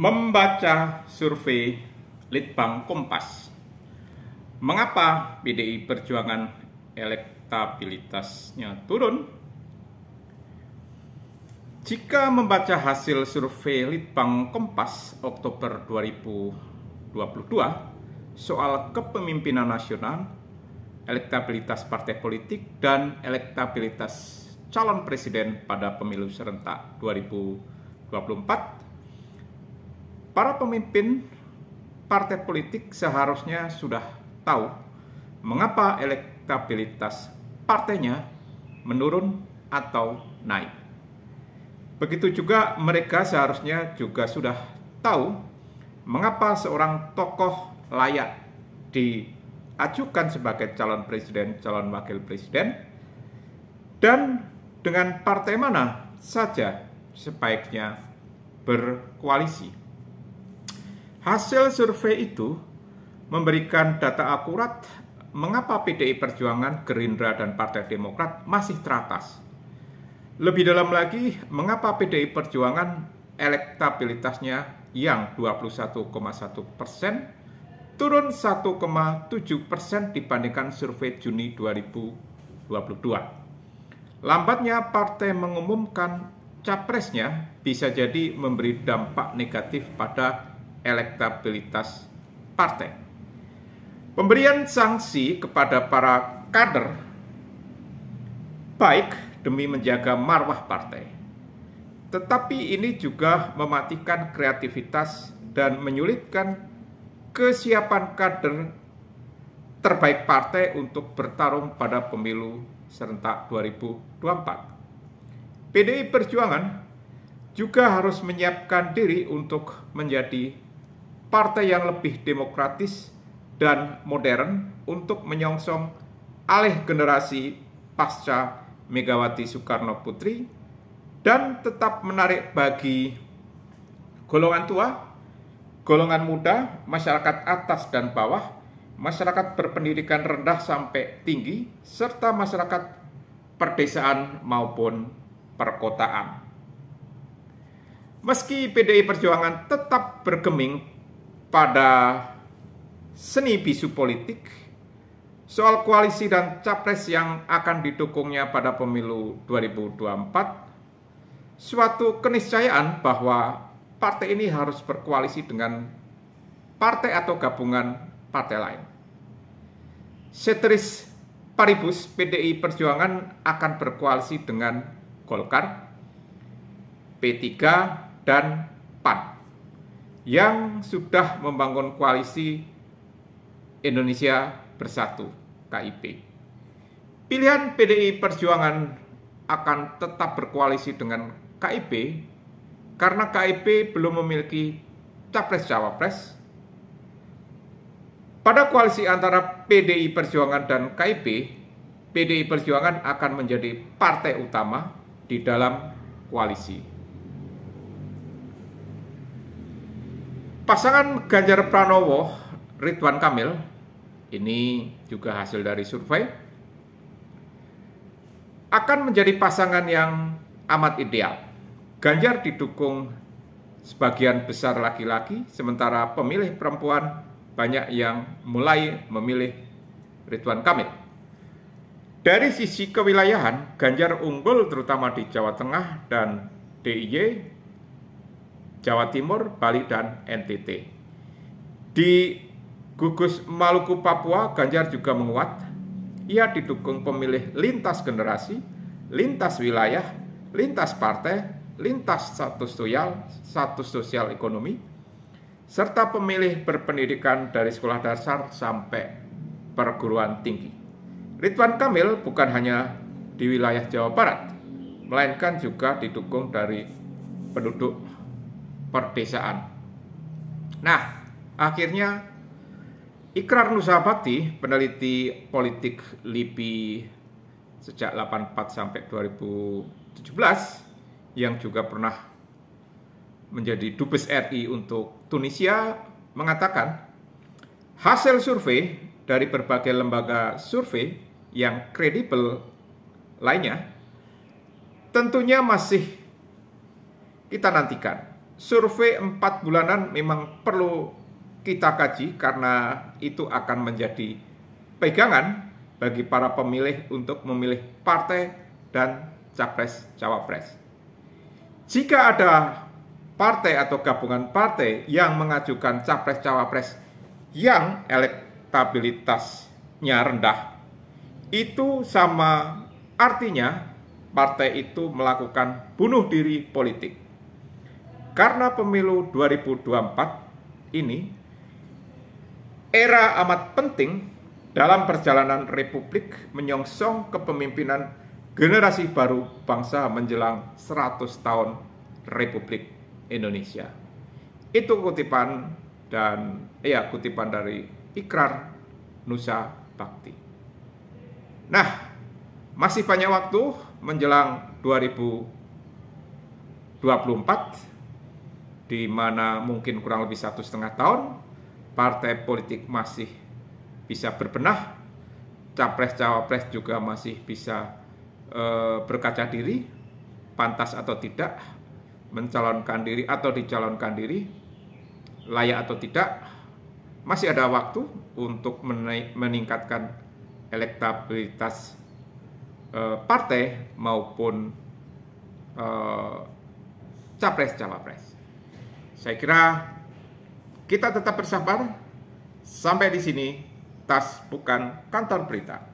membaca survei Litbang Kompas. Mengapa PDI Perjuangan elektabilitasnya turun? Jika membaca hasil survei Litbang Kompas Oktober 2022 soal kepemimpinan nasional, elektabilitas partai politik dan elektabilitas calon presiden pada pemilu serentak 2024 para pemimpin partai politik seharusnya sudah tahu mengapa elektabilitas partainya menurun atau naik. Begitu juga mereka seharusnya juga sudah tahu mengapa seorang tokoh layak diajukan sebagai calon presiden, calon wakil presiden, dan dengan partai mana saja sebaiknya berkoalisi. Hasil survei itu memberikan data akurat mengapa PDI Perjuangan, Gerindra, dan Partai Demokrat masih teratas. Lebih dalam lagi, mengapa PDI Perjuangan elektabilitasnya yang 21,1 persen turun 1,7 persen dibandingkan survei Juni 2022. Lambatnya partai mengumumkan capresnya bisa jadi memberi dampak negatif pada elektabilitas partai. Pemberian sanksi kepada para kader baik demi menjaga marwah partai. Tetapi ini juga mematikan kreativitas dan menyulitkan kesiapan kader terbaik partai untuk bertarung pada pemilu serentak 2024. PDI Perjuangan juga harus menyiapkan diri untuk menjadi partai yang lebih demokratis dan modern untuk menyongsong alih generasi pasca Megawati Soekarno Putri dan tetap menarik bagi golongan tua, golongan muda, masyarakat atas dan bawah, masyarakat berpendidikan rendah sampai tinggi, serta masyarakat perdesaan maupun perkotaan. Meski PDI Perjuangan tetap bergeming pada seni bisu politik soal koalisi dan capres yang akan didukungnya pada pemilu 2024 suatu keniscayaan bahwa partai ini harus berkoalisi dengan partai atau gabungan partai lain. Setris paribus PDI Perjuangan akan berkoalisi dengan Golkar, P3, dan PAN yang sudah membangun koalisi Indonesia Bersatu KIP. Pilihan PDI Perjuangan akan tetap berkoalisi dengan KIP karena KIP belum memiliki capres-cawapres. Pada koalisi antara PDI Perjuangan dan KIP, PDI Perjuangan akan menjadi partai utama di dalam koalisi Pasangan Ganjar Pranowo Ridwan Kamil ini juga hasil dari survei akan menjadi pasangan yang amat ideal. Ganjar didukung sebagian besar laki-laki, sementara pemilih perempuan banyak yang mulai memilih Ridwan Kamil. Dari sisi kewilayahan, Ganjar unggul terutama di Jawa Tengah dan DIY Jawa Timur, Bali, dan NTT. Di gugus Maluku Papua, Ganjar juga menguat. Ia didukung pemilih lintas generasi, lintas wilayah, lintas partai, lintas status sosial, status sosial ekonomi, serta pemilih berpendidikan dari sekolah dasar sampai perguruan tinggi. Ridwan Kamil bukan hanya di wilayah Jawa Barat, melainkan juga didukung dari penduduk perdesaan. Nah, akhirnya Ikrar Nusa Bakti, peneliti politik LIPI sejak 84 sampai 2017 yang juga pernah menjadi dubes RI untuk Tunisia mengatakan hasil survei dari berbagai lembaga survei yang kredibel lainnya tentunya masih kita nantikan survei 4 bulanan memang perlu kita kaji karena itu akan menjadi pegangan bagi para pemilih untuk memilih partai dan capres-cawapres. Jika ada partai atau gabungan partai yang mengajukan capres-cawapres yang elektabilitasnya rendah, itu sama artinya partai itu melakukan bunuh diri politik. Karena pemilu 2024 ini era amat penting dalam perjalanan Republik menyongsong kepemimpinan generasi baru bangsa menjelang 100 tahun Republik Indonesia. Itu kutipan dan ya kutipan dari Ikrar Nusa Bakti. Nah, masih banyak waktu menjelang 2024 di mana mungkin kurang lebih satu setengah tahun partai politik masih bisa berbenah, capres-cawapres juga masih bisa e, berkaca diri, pantas atau tidak, mencalonkan diri atau dicalonkan diri, layak atau tidak, masih ada waktu untuk menaik, meningkatkan elektabilitas e, partai maupun e, capres-cawapres. Saya kira kita tetap bersabar. Sampai di sini, tas bukan kantor berita.